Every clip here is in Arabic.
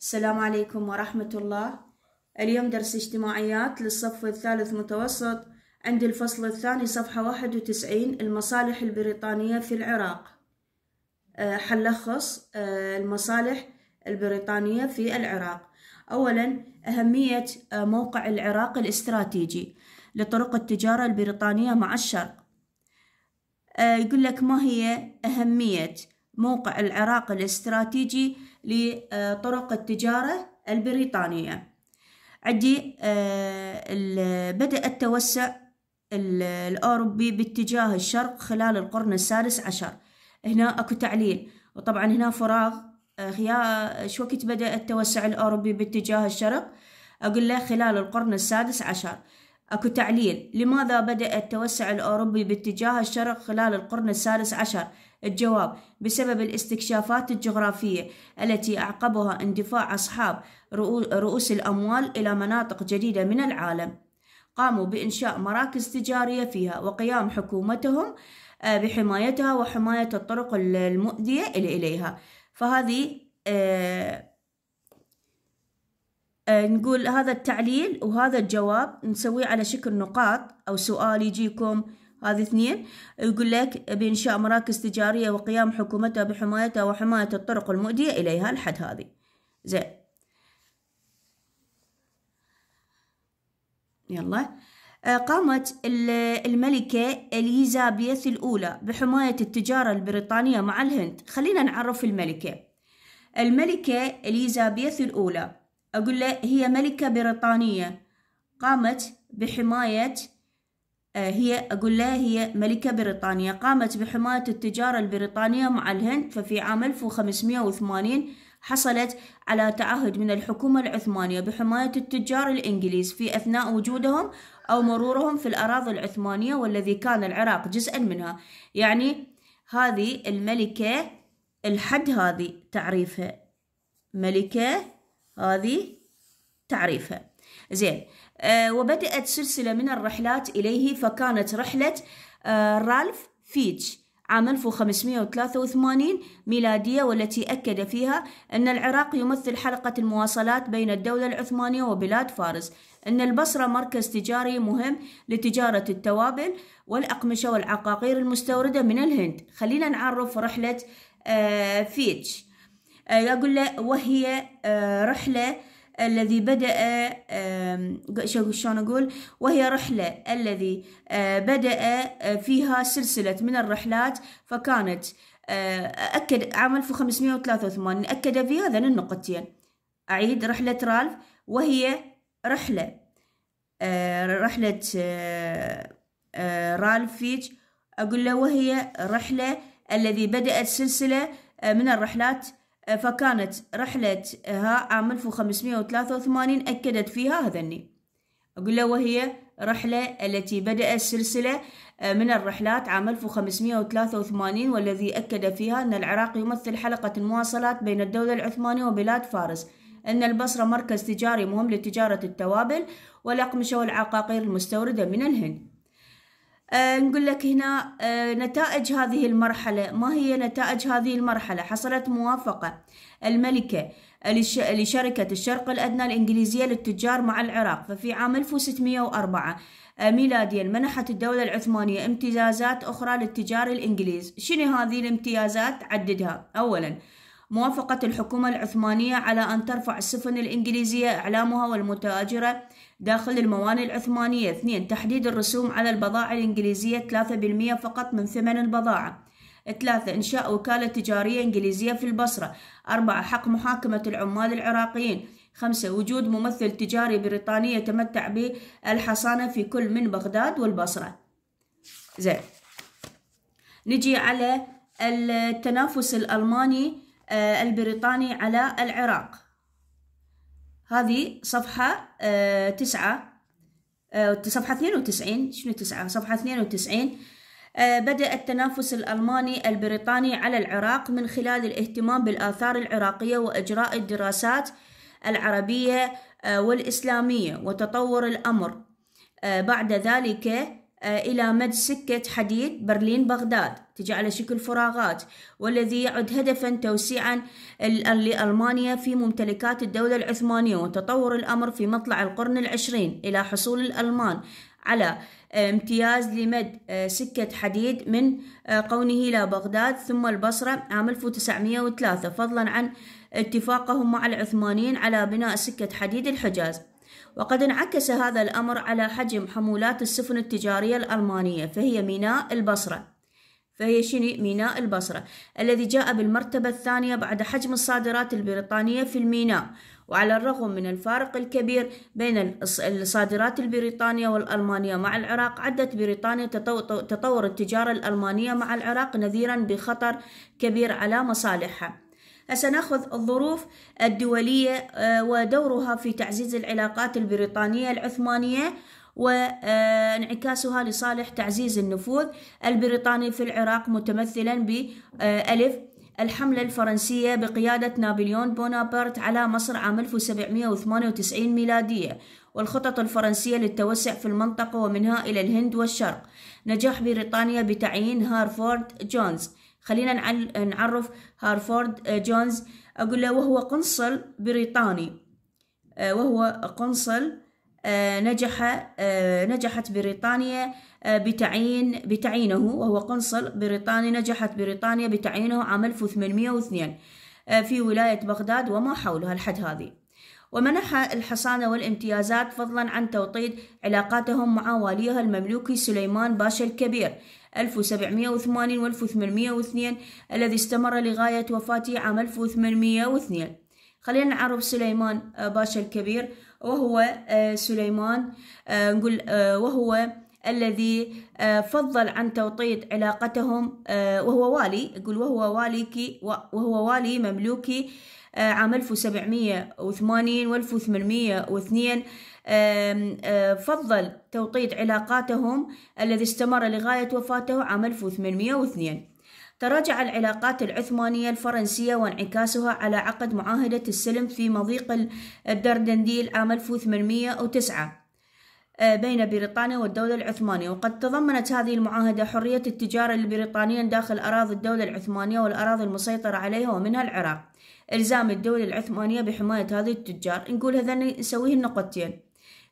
السلام عليكم ورحمة الله اليوم درس اجتماعيات للصف الثالث متوسط عند الفصل الثاني صفحة واحد وتسعين المصالح البريطانية في العراق أه، حنلخص أه، المصالح البريطانية في العراق أولا أهمية أه، موقع العراق الاستراتيجي لطرق التجارة البريطانية مع الشرق يقول لك ما هي أهمية موقع العراق الاستراتيجي لطرق التجارة البريطانية عندي آه، بدأ التوسع الأوروبي باتجاه الشرق خلال القرن السادس عشر هنا أكو تعليل وطبعا هنا فراغ هي آه، شو وقت بدأ التوسع الأوروبي باتجاه الشرق أقول له خلال القرن السادس عشر أكو تعليل لماذا بدأ التوسع الأوروبي باتجاه الشرق خلال القرن السادس عشر الجواب بسبب الاستكشافات الجغرافية التي أعقبها اندفاع أصحاب رؤوس الأموال إلى مناطق جديدة من العالم قاموا بإنشاء مراكز تجارية فيها وقيام حكومتهم آه، بحمايتها وحماية الطرق المؤذية إليها فهذه آه، آه، نقول هذا التعليل وهذا الجواب نسويه على شكل نقاط أو سؤال يجيكم هذه اثنين يقول لك بإنشاء مراكز تجارية وقيام حكومتها بحمايتها وحماية الطرق المؤدية إليها الحد هذه زين يلا آه، قامت الملكة إليزابيث الأولى بحماية التجارة البريطانية مع الهند خلينا نعرف الملكة الملكة إليزابيث الأولى أقول له هي ملكة بريطانية قامت بحماية آه، هي أقول له هي ملكة بريطانية قامت بحماية التجارة البريطانية مع الهند ففي عام 1580 حصلت على تعهد من الحكومة العثمانية بحماية التجار الإنجليز في أثناء وجودهم أو مرورهم في الأراضي العثمانية والذي كان العراق جزءا منها يعني هذه الملكة الحد هذه تعريفها ملكة هذه تعريفها زين آه وبدأت سلسلة من الرحلات إليه فكانت رحلة آه رالف فيتش عام 1583 ميلادية والتي أكد فيها أن العراق يمثل حلقة المواصلات بين الدولة العثمانية وبلاد فارس أن البصرة مركز تجاري مهم لتجارة التوابل والأقمشة والعقاقير المستوردة من الهند خلينا نعرف رحلة آه، فيتش آه، يقول له وهي آه، رحلة الذي بدأ آه، شلون أقول وهي رحلة الذي بدأ فيها سلسلة من الرحلات فكانت أكد عام 1583 أكد في هذين النقطتين أعيد رحلة رالف وهي رحلة رحلة رالف فيج أقول له وهي رحلة الذي بدأت سلسلة من الرحلات فكانت رحلتها عام 1583 أكدت فيها هذا النيل أقول له وهي رحلة التي بدأت سلسلة آه، من الرحلات عام 1583 والذي أكد فيها أن العراق يمثل حلقة المواصلات بين الدولة العثمانية وبلاد فارس أن البصرة مركز تجاري مهم لتجارة التوابل والأقمشة والعقاقير المستوردة من الهند أه نقول لك هنا أه نتائج هذه المرحلة ما هي نتائج هذه المرحلة حصلت موافقة الملكة لشركة الشرق الأدنى الإنجليزية للتجار مع العراق ففي عام 1604 آه، ميلاديا منحت الدولة العثمانية امتيازات أخرى للتجار الإنجليز شنو هذه الامتيازات عددها أولا موافقة الحكومة العثمانية على أن ترفع السفن الإنجليزية إعلامها والمتاجرة داخل الموانئ العثمانية 2 تحديد الرسوم على البضائع الإنجليزية 3% فقط من ثمن البضاعة 3 إنشاء وكالة تجارية إنجليزية في البصرة 4 حق محاكمة العمال العراقيين 5 وجود ممثل تجاري بريطاني يتمتع بالحصانة في كل من بغداد والبصرة زين نجي على التنافس الألماني آه، البريطاني على العراق هذه صفحة آه، تسعة آه، صفحة 92 شنو تسعة صفحة 92 بدأ التنافس الألماني البريطاني على العراق من خلال الاهتمام بالآثار العراقية وإجراء الدراسات العربية والإسلامية وتطور الأمر بعد ذلك آه، إلى مد سكة حديد برلين بغداد تجي على شكل فراغات والذي يعد هدفا توسيعا لألمانيا في ممتلكات الدولة العثمانية وتطور الأمر في مطلع القرن العشرين إلى حصول الألمان على آه، امتياز لمد آه، سكة حديد من قونه إلى بغداد ثم البصرة عام 1903 فضلا عن اتفاقهم مع العثمانيين على بناء سكة حديد الحجاز وقد انعكس هذا الأمر على حجم حمولات السفن التجارية الألمانية فهي ميناء البصرة فهي شنو ميناء البصرة الذي جاء بالمرتبة الثانية بعد حجم الصادرات البريطانية في الميناء وعلى الرغم من الفارق الكبير بين الصادرات البريطانية والألمانية مع العراق عدت بريطانيا تطور التجارة الألمانية مع العراق نذيرا بخطر كبير على مصالحها سنأخذ الظروف الدولية آه، ودورها في تعزيز العلاقات البريطانية العثمانية وانعكاسها لصالح تعزيز النفوذ البريطاني في العراق متمثلا بألف آه، الحملة الفرنسية بقيادة نابليون بونابرت على مصر عام 1798 ميلادية والخطط الفرنسية للتوسع في المنطقة ومنها إلى الهند والشرق نجاح بريطانيا بتعيين هارفورد جونز خلينا نعرف هارفورد آه، جونز أقول له وهو قنصل بريطاني آه، وهو قنصل آه، نجح نجحت بريطانيا بتعيين بتعيينه وهو قنصل بريطاني نجحت بريطانيا بتعيينه عام 1802 في ولاية بغداد وما حولها الحد هذه ومنح الحصانة والامتيازات فضلا عن توطيد علاقاتهم مع واليها المملوكي سليمان باشا الكبير 1780 و 1802 الذي استمر لغاية وفاته عام 1802 خلينا نعرف سليمان آه، باشا الكبير وهو آه، سليمان آه، نقول وهو الذي فضل عن توطيد علاقتهم وهو والي يقول وهو والي وهو والي مملوكي آه، عام 1780 و1802 آه، فضل توطيد علاقاتهم الذي استمر لغاية وفاته عام 1802 تراجع العلاقات العثمانية الفرنسية وانعكاسها على عقد معاهدة السلم في مضيق الدردنديل عام 1809 آه، بين بريطانيا والدولة العثمانية وقد تضمنت هذه المعاهدة حرية التجارة للبريطانيين داخل أراضي الدولة العثمانية والأراضي المسيطرة عليها ومنها العراق إلزام الدولة العثمانية بحماية هذه التجار نقول هذا نسويه النقطتين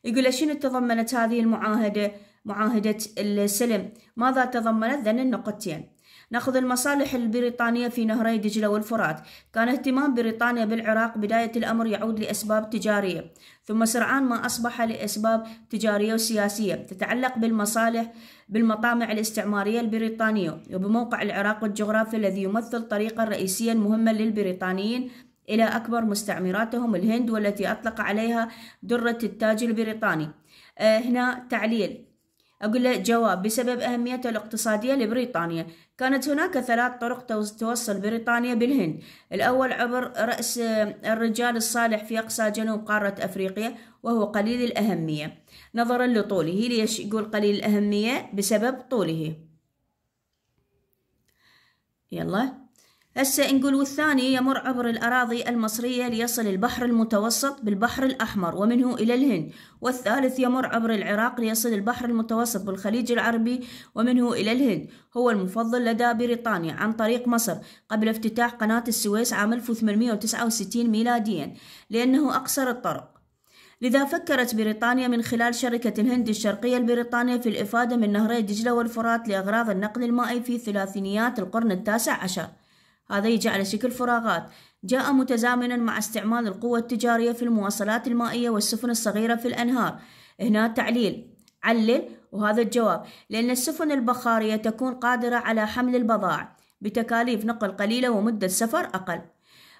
يقول شنو تضمنت هذه المعاهدة معاهدة السلم ماذا تضمنت ذن النقطتين نأخذ المصالح البريطانية في نهري دجلة والفرات كان اهتمام بريطانيا بالعراق بداية الأمر يعود لأسباب تجارية ثم سرعان ما أصبح لأسباب تجارية وسياسية تتعلق بالمصالح بالمطامع الاستعمارية البريطانية وبموقع العراق والجغرافي الذي يمثل طريقا رئيسيا مهما للبريطانيين إلى أكبر مستعمراتهم الهند والتي أطلق عليها درة التاج البريطاني آه، هنا تعليل أقول له جواب بسبب أهميته الاقتصادية لبريطانيا كانت هناك ثلاث طرق توصل بريطانيا بالهند الأول عبر رأس آه، الرجال الصالح في أقصى جنوب قارة أفريقيا وهو قليل الأهمية نظرا لطوله ليش يقول قليل الأهمية بسبب طوله يلا هسه نقول والثاني يمر عبر الأراضي المصرية ليصل البحر المتوسط بالبحر الأحمر ومنه إلى الهند والثالث يمر عبر العراق ليصل البحر المتوسط بالخليج العربي ومنه إلى الهند هو المفضل لدى بريطانيا عن طريق مصر قبل افتتاح قناة السويس عام 1869 ميلاديا لأنه أقصر الطرق لذا فكرت بريطانيا من خلال شركة الهند الشرقية البريطانية في الإفادة من نهري دجلة والفرات لأغراض النقل المائي في ثلاثينيات القرن التاسع عشر هذا يجي على شكل فراغات جاء متزامنا مع استعمال القوة التجارية في المواصلات المائية والسفن الصغيرة في الأنهار هنا تعليل علل وهذا الجواب لأن السفن البخارية تكون قادرة على حمل البضائع بتكاليف نقل قليلة ومدة سفر أقل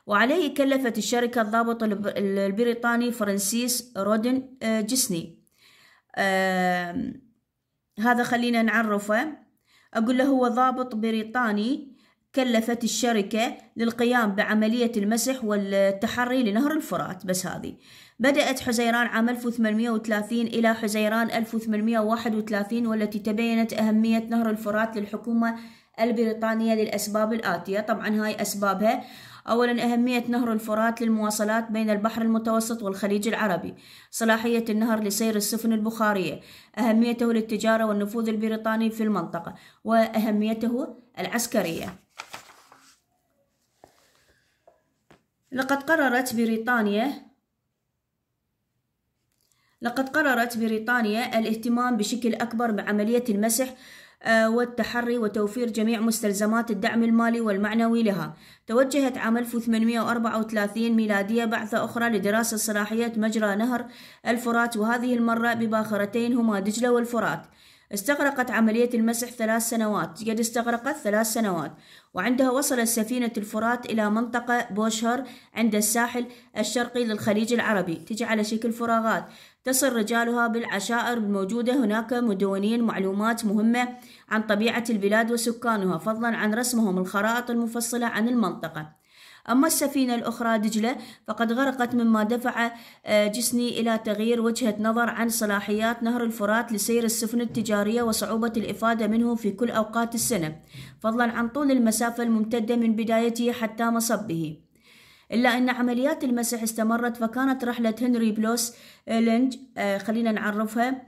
وعليه كلفت الشركة الضابط البريطاني فرانسيس رودن آه، جسني هذا خلينا نعرفه أقول له هو ضابط بريطاني كلفت الشركة للقيام بعملية المسح والتحري لنهر الفرات بس هذه بدأت حزيران عام 1830 إلى حزيران 1831 والتي تبينت أهمية نهر الفرات للحكومة البريطانية للأسباب الآتية طبعا هاي أسبابها أولا أهمية نهر الفرات للمواصلات بين البحر المتوسط والخليج العربي صلاحية النهر لسير السفن البخارية أهميته للتجارة والنفوذ البريطاني في المنطقة وأهميته العسكرية لقد قررت بريطانيا لقد قررت بريطانيا الاهتمام بشكل أكبر بعملية المسح آه، والتحري وتوفير جميع مستلزمات الدعم المالي والمعنوي لها توجهت عام 1834 ميلادية بعثة أخرى لدراسة صلاحية مجرى نهر الفرات وهذه المرة بباخرتين هما دجلة والفرات استغرقت عملية المسح ثلاث سنوات قد استغرقت ثلاث سنوات وعندها وصلت سفينة الفرات إلى منطقة بوشهر عند الساحل الشرقي للخليج العربي تجي على شكل فراغات تصل رجالها بالعشائر الموجودة هناك مدونين معلومات مهمة عن طبيعة البلاد وسكانها فضلا عن رسمهم الخرائط المفصلة عن المنطقة أما السفينة الأخرى دجلة فقد غرقت مما دفع آه، جسني إلى تغيير وجهة نظر عن صلاحيات نهر الفرات لسير السفن التجارية وصعوبة الإفادة منه في كل أوقات السنة فضلا عن طول المسافة الممتدة من بدايته حتى مصبه إلا أن عمليات المسح استمرت فكانت رحلة هنري بلوس آه، لينج آه، خلينا نعرفها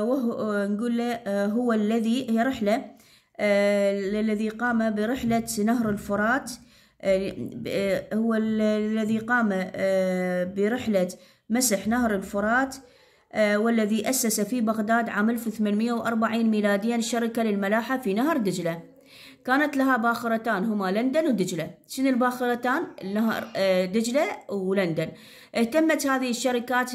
وهو نقول له هو الذي هي رحلة الذي قام برحلة نهر الفرات آه، هو الذي قام آه، برحلة مسح نهر الفرات آه، والذي أسس في بغداد عام 1840 ميلاديا شركة للملاحة في نهر دجلة كانت لها باخرتان هما لندن ودجلة شنو الباخرتان النهر آه، دجلة ولندن اهتمت هذه الشركات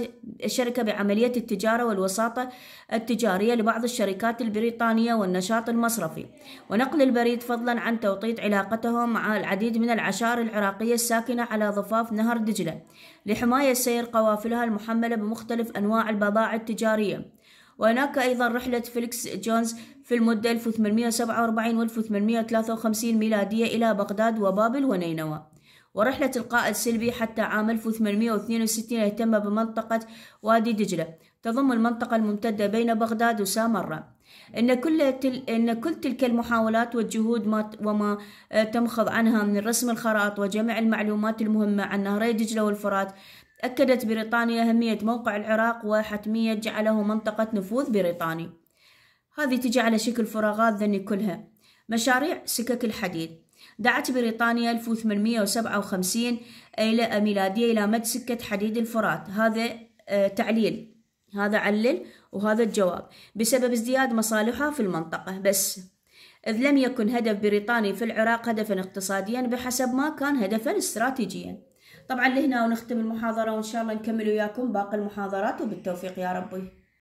الشركة بعملية التجارة والوساطة التجارية لبعض الشركات البريطانية والنشاط المصرفي ونقل البريد فضلا عن توطيد علاقتهم مع العديد من العشائر العراقية الساكنة على ضفاف نهر دجلة لحماية سير قوافلها المحملة بمختلف أنواع البضائع التجارية وهناك أيضا رحلة فيليكس جونز في المدة 1847 و 1853 ميلادية إلى بغداد وبابل ونينوى ورحلة القائد سلبي حتى عام 1862 اهتم بمنطقة وادي دجلة تضم المنطقة الممتدة بين بغداد وسامرة إن كل, تل إن كل تلك المحاولات والجهود ما وما آه، تمخض عنها من رسم الخرائط وجمع المعلومات المهمة عن نهري دجلة والفرات أكدت بريطانيا أهمية موقع العراق وحتمية جعله منطقة نفوذ بريطاني هذه تجي على شكل فراغات ذني كلها مشاريع سكك الحديد دعت بريطانيا 1857 إلى ميلادية إلى مد سكة حديد الفرات هذا آه، تعليل هذا علل وهذا الجواب بسبب ازدياد مصالحها في المنطقة بس إذ لم يكن هدف بريطاني في العراق هدفا اقتصاديا بحسب ما كان هدفا استراتيجيا طبعا لهنا ونختم المحاضرة وإن شاء الله نكمل وياكم باقي المحاضرات وبالتوفيق يا ربي